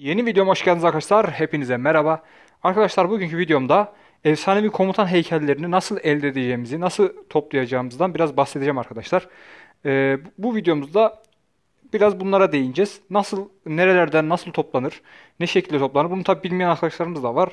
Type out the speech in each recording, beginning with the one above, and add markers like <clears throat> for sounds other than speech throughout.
Yeni videoma hoş geldiniz arkadaşlar. Hepinize merhaba. Arkadaşlar bugünkü videomda efsanevi komutan heykellerini nasıl elde edeceğimizi, nasıl toplayacağımızdan biraz bahsedeceğim arkadaşlar. Ee, bu videomuzda biraz bunlara değineceğiz. Nasıl, nerelerden nasıl toplanır, ne şekilde toplanır. Bunu tabi bilmeyen arkadaşlarımız da var.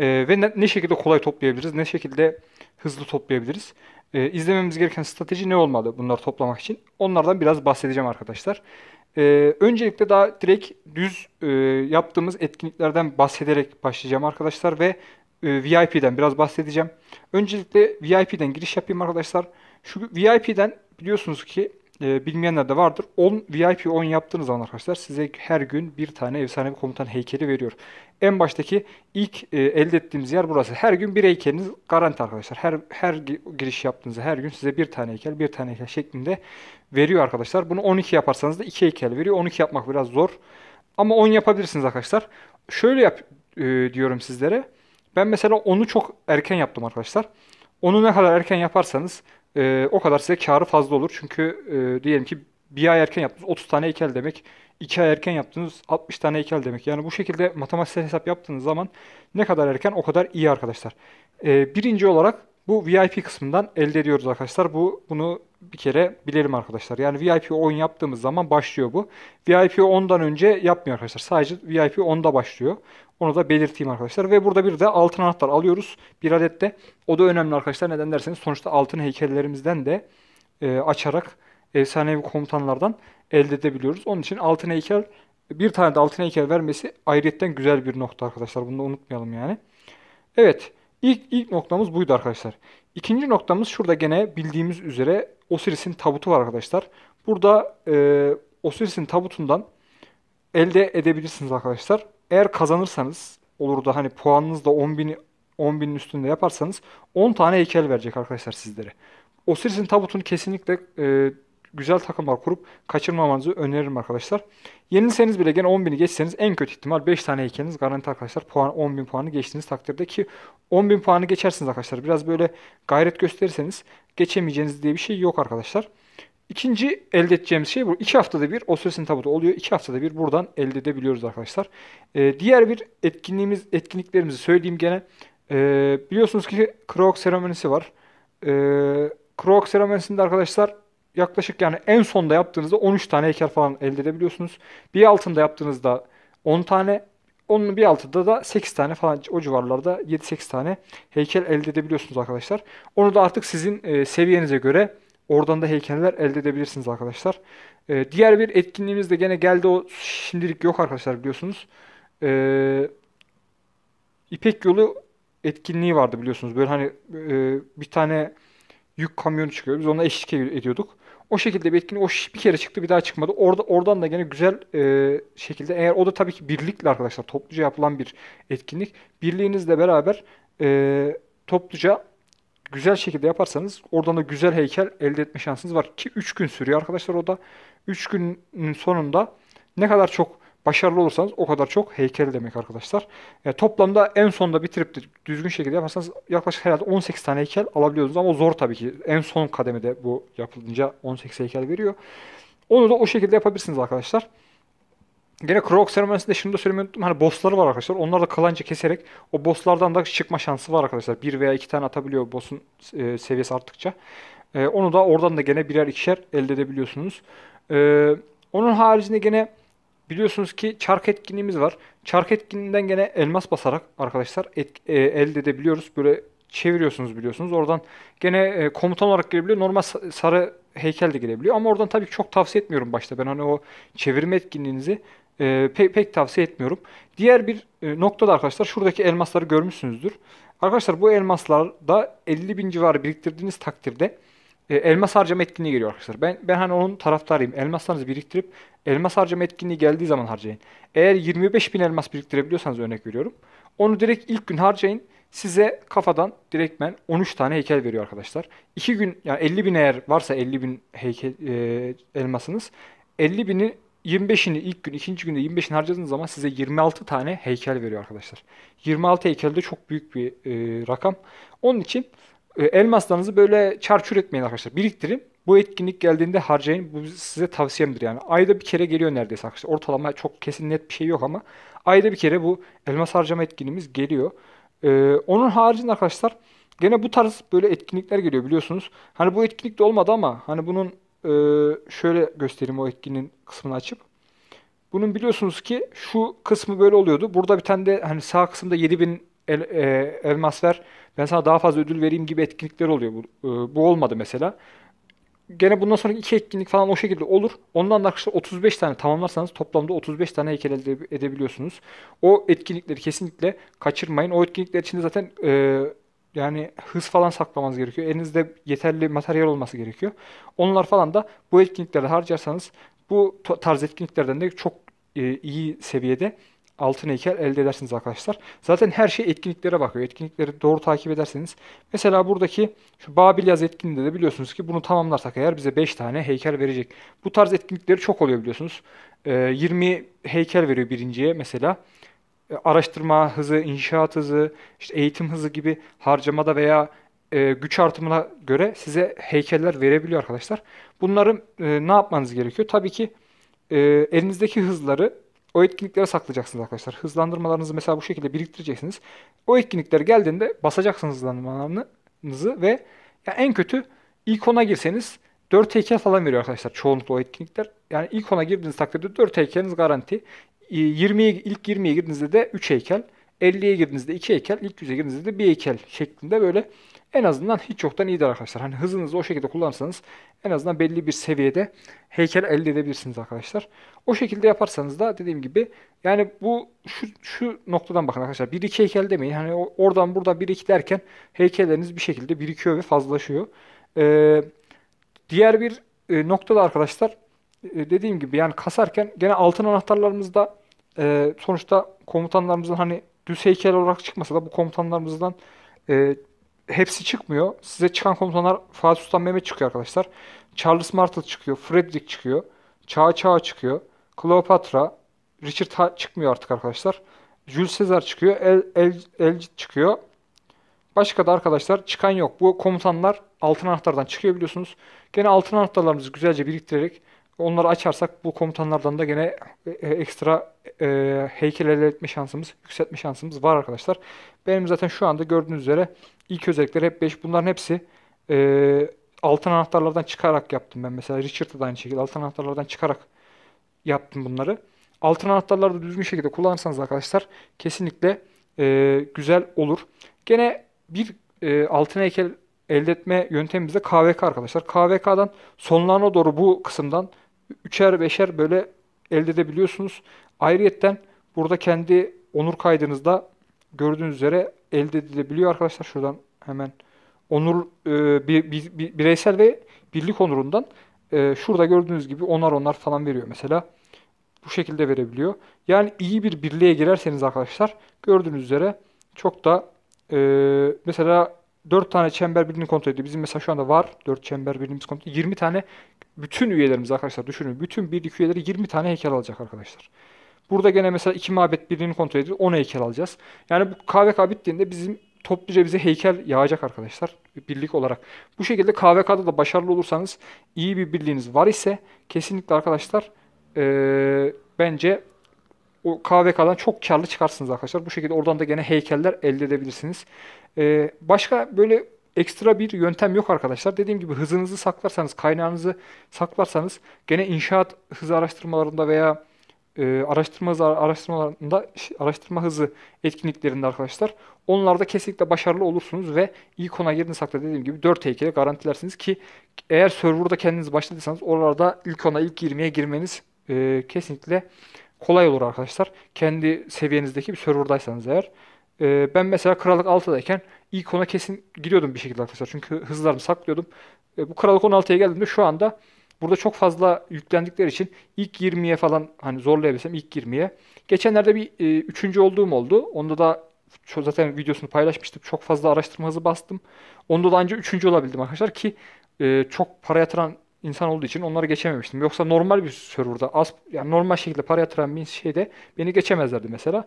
Ee, ve ne, ne şekilde kolay toplayabiliriz, ne şekilde hızlı toplayabiliriz. Ee, izlememiz gereken strateji ne olmalı bunları toplamak için. Onlardan biraz bahsedeceğim arkadaşlar. Arkadaşlar. Ee, öncelikle daha direkt düz e, yaptığımız etkinliklerden bahsederek başlayacağım arkadaşlar ve e, VIP'den biraz bahsedeceğim. Öncelikle VIP'den giriş yapayım arkadaşlar. Şu VIP'den biliyorsunuz ki e, bilmeyenler de vardır. 10 VIP 10 yaptığınız zaman arkadaşlar size her gün bir tane efsanevi komutan heykeli veriyor. En baştaki ilk e, elde ettiğimiz yer burası. Her gün bir heykeliniz garanti arkadaşlar. Her her giriş yaptığınızda her gün size bir tane heykel, bir tane heykel şeklinde veriyor arkadaşlar. Bunu 12 yaparsanız da 2 heykel veriyor. 12 yapmak biraz zor. Ama 10 yapabilirsiniz arkadaşlar. Şöyle yap e, diyorum sizlere. Ben mesela 10'u çok erken yaptım arkadaşlar. Onu ne kadar erken yaparsanız e, o kadar size karı fazla olur. Çünkü e, diyelim ki bir ay erken yaptınız 30 tane heykel demek. 2 ay erken yaptınız 60 tane heykel demek. Yani bu şekilde matematiksel hesap yaptığınız zaman ne kadar erken o kadar iyi arkadaşlar. E, birinci olarak bu VIP kısmından elde ediyoruz arkadaşlar. Bu bunu bir kere bilelim arkadaşlar. Yani VIP 10 yaptığımız zaman başlıyor bu. VIP 10'dan önce yapmıyor arkadaşlar. Sadece VIP 10'da başlıyor. Onu da belirteyim arkadaşlar. Ve burada bir de altın anahtar alıyoruz. Bir adet de. O da önemli arkadaşlar. Neden derseniz sonuçta altın heykellerimizden de e, açarak efsanevi komutanlardan elde edebiliyoruz. Onun için altın heykel bir tane de altın heykel vermesi ayrıyetten güzel bir nokta arkadaşlar. Bunu da unutmayalım yani. Evet. İlk, ilk noktamız buydu arkadaşlar. İkinci noktamız şurada gene bildiğimiz üzere Osiris'in tabutu var arkadaşlar. Burada e, Osiris'in tabutundan elde edebilirsiniz arkadaşlar. Eğer kazanırsanız olur da hani puanınız da 10 bin 10 binin üstünde yaparsanız 10 tane heykel verecek arkadaşlar sizlere. Osiris'in tabutunu kesinlikle e, güzel takımlar kurup kaçırmamanızı öneririm arkadaşlar. Yenilseniz bile gene 10.000'i geçseniz en kötü ihtimal 5 tane heykeliniz garanti arkadaşlar. Puan 10.000 puanı geçtiğiniz takdirde ki 10.000 puanı geçersiniz arkadaşlar. Biraz böyle gayret gösterirseniz geçemeyeceğiniz diye bir şey yok arkadaşlar. İkinci elde edeceğimiz şey bu. İki haftada bir o süresin tabutu oluyor. İki haftada bir buradan elde edebiliyoruz arkadaşlar. Ee, diğer bir etkinliğimiz, etkinliklerimizi söyleyeyim gene. Ee, biliyorsunuz ki Krok seremonisi var. Ee, Krok seremonisinde arkadaşlar yaklaşık yani en sonda yaptığınızda 13 tane heykel falan elde edebiliyorsunuz. Bir altında yaptığınızda 10 tane, onun bir altında da 8 tane falan o civarlarda 7-8 tane heykel elde edebiliyorsunuz arkadaşlar. Onu da artık sizin e, seviyenize göre oradan da heykeller elde edebilirsiniz arkadaşlar. E, diğer bir etkinliğimiz de gene geldi o şimdilik yok arkadaşlar biliyorsunuz. E, İpek yolu etkinliği vardı biliyorsunuz. Böyle hani e, bir tane yük kamyonu çıkıyor. Biz ona eşlik ediyorduk. O şekilde bir etkinlik. O bir kere çıktı bir daha çıkmadı. Orada Oradan da gene güzel e, şekilde eğer o da tabii ki birlikle arkadaşlar topluca yapılan bir etkinlik. Birliğinizle beraber e, topluca güzel şekilde yaparsanız oradan da güzel heykel elde etme şansınız var. Ki 3 gün sürüyor arkadaşlar o da. 3 günün sonunda ne kadar çok başarılı olursanız o kadar çok heykel demek arkadaşlar. E, toplamda en sonda bitirip de düzgün şekilde yaparsanız yaklaşık herhalde 18 tane heykel alabiliyorsunuz ama zor tabii ki. En son kademede bu yapılınca 18 heykel veriyor. Onu da o şekilde yapabilirsiniz arkadaşlar. Gene Krog seremonisinde şunu da söylemeyi unuttum. Hani bossları var arkadaşlar. Onlar da klanca keserek o bosslardan da çıkma şansı var arkadaşlar. Bir veya iki tane atabiliyor boss'un e, seviyesi arttıkça. E, onu da oradan da gene birer ikişer elde edebiliyorsunuz. E, onun haricinde gene Biliyorsunuz ki çark etkinliğimiz var. Çark etkinliğinden gene elmas basarak arkadaşlar et, e, elde edebiliyoruz. Böyle çeviriyorsunuz biliyorsunuz. Oradan gene e, komutan olarak gelebiliyor. Normal sarı heykel de gelebiliyor. Ama oradan tabii çok tavsiye etmiyorum başta. Ben hani o çevirme etkinliğinizi e, pek, pek tavsiye etmiyorum. Diğer bir e, nokta da arkadaşlar şuradaki elmasları görmüşsünüzdür. Arkadaşlar bu elmaslarda 50 bin civarı biriktirdiğiniz takdirde e, elmas harcama etkinliği geliyor arkadaşlar. Ben ben hani onun taraftarıyım. Elmaslarınızı biriktirip elmas harcama etkinliği geldiği zaman harcayın. Eğer 25 bin elmas biriktirebiliyorsanız örnek veriyorum. Onu direkt ilk gün harcayın. Size kafadan direktmen 13 tane heykel veriyor arkadaşlar. 2 gün yani 50 bin eğer varsa 50 bin heykel e, elmasınız 50 bini 25'ini ilk gün, ikinci günde 25'ini harcadığınız zaman size 26 tane heykel veriyor arkadaşlar. 26 heykel de çok büyük bir e, rakam. Onun için e, elmaslarınızı böyle çarçur etmeyin arkadaşlar. Biriktirin. Bu etkinlik geldiğinde harcayın. Bu size tavsiyemdir yani. Ayda bir kere geliyor neredeyse arkadaşlar. Ortalama çok kesin net bir şey yok ama ayda bir kere bu elmas harcama etkinliğimiz geliyor. Ee, onun haricinde arkadaşlar gene bu tarz böyle etkinlikler geliyor biliyorsunuz. Hani bu etkinlik de olmadı ama hani bunun e, şöyle göstereyim o etkinin kısmını açıp. Bunun biliyorsunuz ki şu kısmı böyle oluyordu. Burada bir tane de hani sağ kısımda 7000 el, e, elmas ver, ben sana daha fazla ödül vereyim gibi etkinlikler oluyor. Bu, e, bu olmadı mesela. Gene bundan sonra iki etkinlik falan o şekilde olur. Ondan da arkadaşlar 35 tane tamamlarsanız toplamda 35 tane heykel elde edebiliyorsunuz. O etkinlikleri kesinlikle kaçırmayın. O etkinlikler içinde zaten e, yani hız falan saklamanız gerekiyor. Elinizde yeterli materyal olması gerekiyor. Onlar falan da bu etkinliklere harcarsanız bu tarz etkinliklerden de çok e, iyi seviyede altın heykel elde edersiniz arkadaşlar. Zaten her şey etkinliklere bakıyor. Etkinlikleri doğru takip ederseniz. Mesela buradaki şu Babil yaz etkinliğinde de biliyorsunuz ki bunu tamamlarsak eğer bize 5 tane heykel verecek. Bu tarz etkinlikleri çok oluyor biliyorsunuz. E, ee, 20 heykel veriyor birinciye mesela ee, araştırma hızı, inşaat hızı, işte eğitim hızı gibi harcamada veya e, güç artımına göre size heykeller verebiliyor arkadaşlar. Bunları e, ne yapmanız gerekiyor? Tabii ki e, elinizdeki hızları o etkinliklere saklayacaksınız arkadaşlar. Hızlandırmalarınızı mesela bu şekilde biriktireceksiniz. O etkinlikler geldiğinde basacaksınız hızlandırmalarınızı ve yani en kötü ikona girseniz 4 heykel falan veriyor arkadaşlar çoğunlukla o etkinlikler. Yani ilk ona girdiğiniz takdirde 4 heykeliniz garanti. 20'ye ee, ilk 20'ye girdiğinizde de 3 heykel. 50'ye girdiğinizde 2 heykel, ilk 100'e girdiğinizde de 1 heykel şeklinde böyle en azından hiç yoktan iyidir arkadaşlar. Hani hızınızı o şekilde kullanırsanız en azından belli bir seviyede heykel elde edebilirsiniz arkadaşlar. O şekilde yaparsanız da dediğim gibi yani bu şu, şu noktadan bakın arkadaşlar. 1-2 heykel demeyin. Hani oradan burada 1-2 derken heykelleriniz bir şekilde birikiyor ve fazlalaşıyor. Ee, diğer bir e, noktada arkadaşlar e, dediğim gibi yani kasarken gene altın anahtarlarımızda e, sonuçta komutanlarımızın hani düz heykel olarak çıkmasa da bu komutanlarımızdan e, hepsi çıkmıyor. Size çıkan komutanlar Fatih Sultan Mehmet çıkıyor arkadaşlar. Charles Martel çıkıyor. Frederick çıkıyor. Çağ Çağ çıkıyor. Kleopatra. Richard ha çıkmıyor artık arkadaşlar. Jules Caesar çıkıyor. El, El, Elcit çıkıyor. Başka da arkadaşlar çıkan yok. Bu komutanlar altın anahtardan çıkıyor biliyorsunuz. Gene altın anahtarlarımızı güzelce biriktirerek Onları açarsak bu komutanlardan da gene e, e, ekstra e, heykel elde etme şansımız, yükseltme şansımız var arkadaşlar. Benim zaten şu anda gördüğünüz üzere ilk özellikler hep 5. Bunların hepsi e, altın anahtarlardan çıkarak yaptım ben. Mesela Richard'da da aynı şekilde altın anahtarlardan çıkarak yaptım bunları. Altın anahtarları da düzgün şekilde kullanırsanız arkadaşlar kesinlikle e, güzel olur. Gene bir e, altın heykel elde etme yöntemimiz de KVK arkadaşlar. KVK'dan sonlarına doğru bu kısımdan üçer beşer böyle elde edebiliyorsunuz. Ayrıyetten burada kendi onur kaydınızda gördüğünüz üzere elde edilebiliyor arkadaşlar. Şuradan hemen onur e, bir, bir, bir, bireysel ve birlik onurundan e, şurada gördüğünüz gibi onar onar falan veriyor mesela. Bu şekilde verebiliyor. Yani iyi bir birliğe girerseniz arkadaşlar gördüğünüz üzere çok da e, mesela 4 tane çember birliğini kontrol ediyor. Bizim mesela şu anda var 4 çember birliğimiz kontrol ediyor. 20 tane bütün üyelerimiz arkadaşlar düşünün. Bütün birlik üyeleri 20 tane heykel alacak arkadaşlar. Burada gene mesela iki mabet birliğini kontrol ediyor. 10 heykel alacağız. Yani bu KVK bittiğinde bizim topluca bize heykel yağacak arkadaşlar. Birlik olarak. Bu şekilde KVK'da da başarılı olursanız iyi bir birliğiniz var ise kesinlikle arkadaşlar ee, bence o KVK'dan çok karlı çıkarsınız arkadaşlar. Bu şekilde oradan da gene heykeller elde edebilirsiniz. Ee, başka böyle ekstra bir yöntem yok arkadaşlar. Dediğim gibi hızınızı saklarsanız, kaynağınızı saklarsanız gene inşaat hızı araştırmalarında veya e, araştırma hızı araştırmalarında araştırma hızı etkinliklerinde arkadaşlar onlarda kesinlikle başarılı olursunuz ve ilk ona yerini sakla dediğim gibi 4 heykeli garantilersiniz ki eğer serverda kendiniz başladıysanız oralarda ilk ona ilk 20'ye girmeniz e, kesinlikle kolay olur arkadaşlar. Kendi seviyenizdeki bir serverdaysanız eğer. E, ben mesela krallık 6'dayken ilk ona kesin giriyordum bir şekilde arkadaşlar. Çünkü hızlarımı saklıyordum. E, bu krallık 16'ya geldiğimde şu anda burada çok fazla yüklendikleri için ilk 20'ye falan hani zorlayabilsem ilk 20'ye. Geçenlerde bir e, üçüncü olduğum oldu. Onda da zaten videosunu paylaşmıştım. Çok fazla araştırma hızı bastım. Onda da ancak üçüncü olabildim arkadaşlar ki e, çok para yatıran insan olduğu için onları geçememiştim. Yoksa normal bir serverda az yani normal şekilde para yatıran bir şeyde beni geçemezlerdi mesela.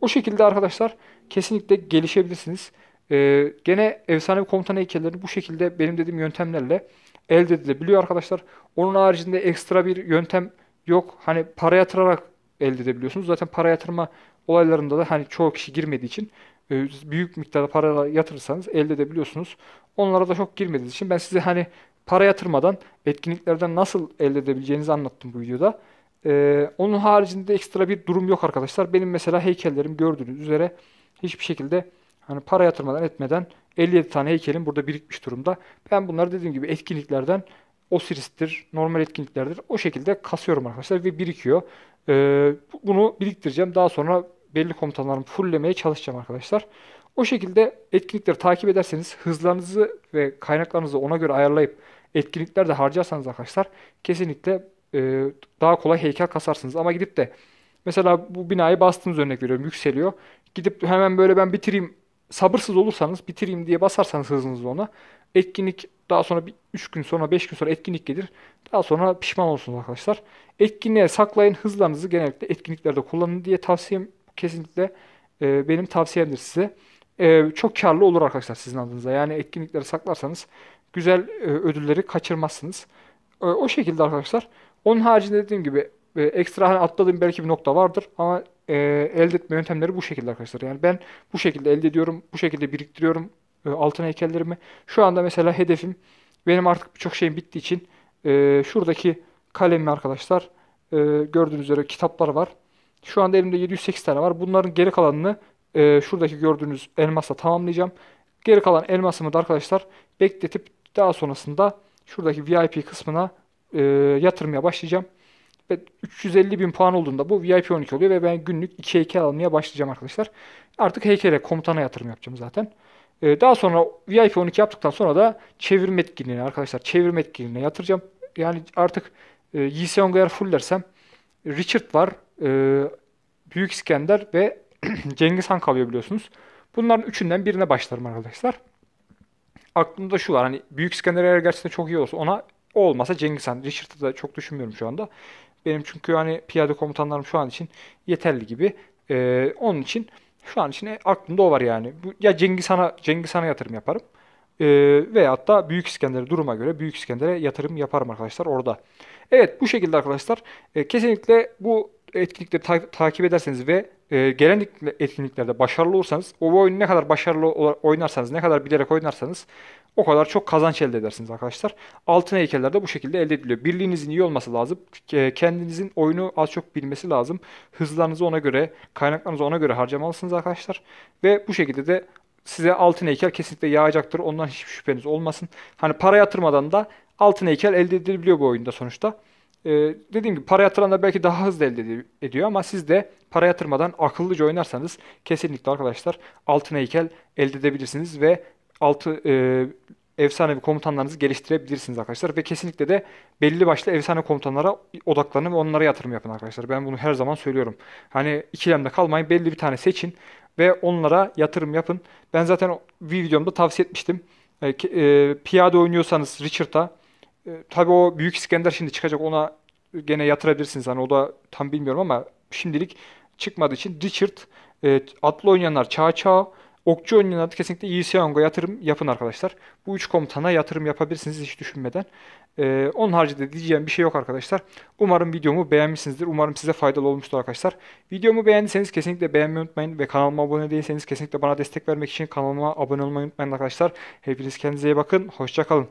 O şekilde arkadaşlar kesinlikle gelişebilirsiniz. Ee, gene efsanevi komutan heykellerini bu şekilde benim dediğim yöntemlerle elde edilebiliyor arkadaşlar. Onun haricinde ekstra bir yöntem yok. Hani para yatırarak elde edebiliyorsunuz. Zaten para yatırma olaylarında da hani çoğu kişi girmediği için e, büyük miktarda para yatırırsanız elde edebiliyorsunuz. Onlara da çok girmediği için ben size hani para yatırmadan etkinliklerden nasıl elde edebileceğinizi anlattım bu videoda. Ee, onun haricinde ekstra bir durum yok arkadaşlar. Benim mesela heykellerim gördüğünüz üzere hiçbir şekilde hani para yatırmadan etmeden 57 tane heykelim burada birikmiş durumda. Ben bunları dediğim gibi etkinliklerden o Osiris'tir, normal etkinliklerdir. O şekilde kasıyorum arkadaşlar ve birikiyor. Ee, bunu biriktireceğim. Daha sonra belli komutanlarımı fulllemeye çalışacağım arkadaşlar. O şekilde etkinlikleri takip ederseniz hızlarınızı ve kaynaklarınızı ona göre ayarlayıp etkinliklerde harcarsanız arkadaşlar kesinlikle e, daha kolay heykel kasarsınız. Ama gidip de mesela bu binayı bastınız örnek veriyorum yükseliyor. Gidip hemen böyle ben bitireyim sabırsız olursanız bitireyim diye basarsanız hızınızı ona etkinlik daha sonra bir, 3 gün sonra 5 gün sonra etkinlik gelir. Daha sonra pişman olursunuz arkadaşlar. Etkinliğe saklayın hızlarınızı genellikle etkinliklerde kullanın diye tavsiyem kesinlikle e, benim tavsiyemdir size. E, çok karlı olur arkadaşlar sizin adınıza. Yani etkinlikleri saklarsanız güzel e, ödülleri kaçırmazsınız. E, o şekilde arkadaşlar. Onun haricinde dediğim gibi e, ekstra hani atladığım belki bir nokta vardır ama e, elde etme yöntemleri bu şekilde arkadaşlar. Yani ben bu şekilde elde ediyorum, bu şekilde biriktiriyorum e, altın heykellerimi. Şu anda mesela hedefim benim artık birçok şeyim bittiği için e, şuradaki kalemim arkadaşlar e, gördüğünüz üzere kitaplar var. Şu anda elimde 708 tane var. Bunların geri kalanını e, şuradaki gördüğünüz elmasla tamamlayacağım. Geri kalan elmasımı da arkadaşlar bekletip daha sonrasında şuradaki VIP kısmına e, yatırmaya başlayacağım. Ve 350 bin puan olduğunda bu VIP 12 oluyor ve ben günlük 2 heykel almaya başlayacağım arkadaşlar. Artık heykele komutana yatırım yapacağım zaten. E, daha sonra VIP 12 yaptıktan sonra da çevirme etkinliğine arkadaşlar çevirme etkinliğine yatıracağım. Yani artık e, Yiseong eğer dersem Richard var, e, Büyük İskender ve <clears throat> Cengiz Han kalıyor biliyorsunuz. Bunların üçünden birine başlarım arkadaşlar. Aklımda şu var hani Büyük İskender eğer gerçekten çok iyi olsa ona olmasa Cengiz Han. Richard'ı da çok düşünmüyorum şu anda. Benim çünkü hani piyade komutanlarım şu an için yeterli gibi. Ee, onun için şu an için e, aklımda o var yani. Ya Cengiz Han'a Cengiz Han'a yatırım yaparım. E, veyahut da Büyük İskender'e duruma göre Büyük İskender'e yatırım yaparım arkadaşlar orada. Evet bu şekilde arkadaşlar e, kesinlikle bu etkinlikleri ta- takip ederseniz ve e, gelen etkinliklerde başarılı olursanız, o oyunu ne kadar başarılı oynarsanız, ne kadar bilerek oynarsanız o kadar çok kazanç elde edersiniz arkadaşlar. Altın heykeller de bu şekilde elde ediliyor. Birliğinizin iyi olması lazım. Kendinizin oyunu az çok bilmesi lazım. Hızlarınızı ona göre, kaynaklarınızı ona göre harcamalısınız arkadaşlar. Ve bu şekilde de size altın heykel kesinlikle yağacaktır. Ondan hiçbir şüpheniz olmasın. Hani para yatırmadan da altın heykel elde edilebiliyor bu oyunda sonuçta. Ee, dediğim gibi para yatıranlar belki daha hızlı elde ediyor ama siz de para yatırmadan akıllıca oynarsanız kesinlikle arkadaşlar altın heykel elde edebilirsiniz ve altı e, efsanevi komutanlarınızı geliştirebilirsiniz arkadaşlar ve kesinlikle de belli başlı efsane komutanlara odaklanın ve onlara yatırım yapın arkadaşlar. Ben bunu her zaman söylüyorum. Hani ikilemde kalmayın belli bir tane seçin ve onlara yatırım yapın. Ben zaten bir videomda tavsiye etmiştim. E, e, piyade oynuyorsanız Richard'a e, tabii o Büyük İskender şimdi çıkacak ona gene yatırabilirsiniz. Hani o da tam bilmiyorum ama şimdilik çıkmadığı için Richard, e, atlı oynayanlar Çağ Çağ, okçu oynayanlar kesinlikle Yi Seong'a yatırım yapın arkadaşlar. Bu üç komutana yatırım yapabilirsiniz hiç düşünmeden. E, onun haricinde diyeceğim bir şey yok arkadaşlar. Umarım videomu beğenmişsinizdir. Umarım size faydalı olmuştur arkadaşlar. Videomu beğendiyseniz kesinlikle beğenmeyi unutmayın ve kanalıma abone değilseniz kesinlikle bana destek vermek için kanalıma abone olmayı unutmayın arkadaşlar. Hepiniz kendinize iyi bakın. Hoşçakalın.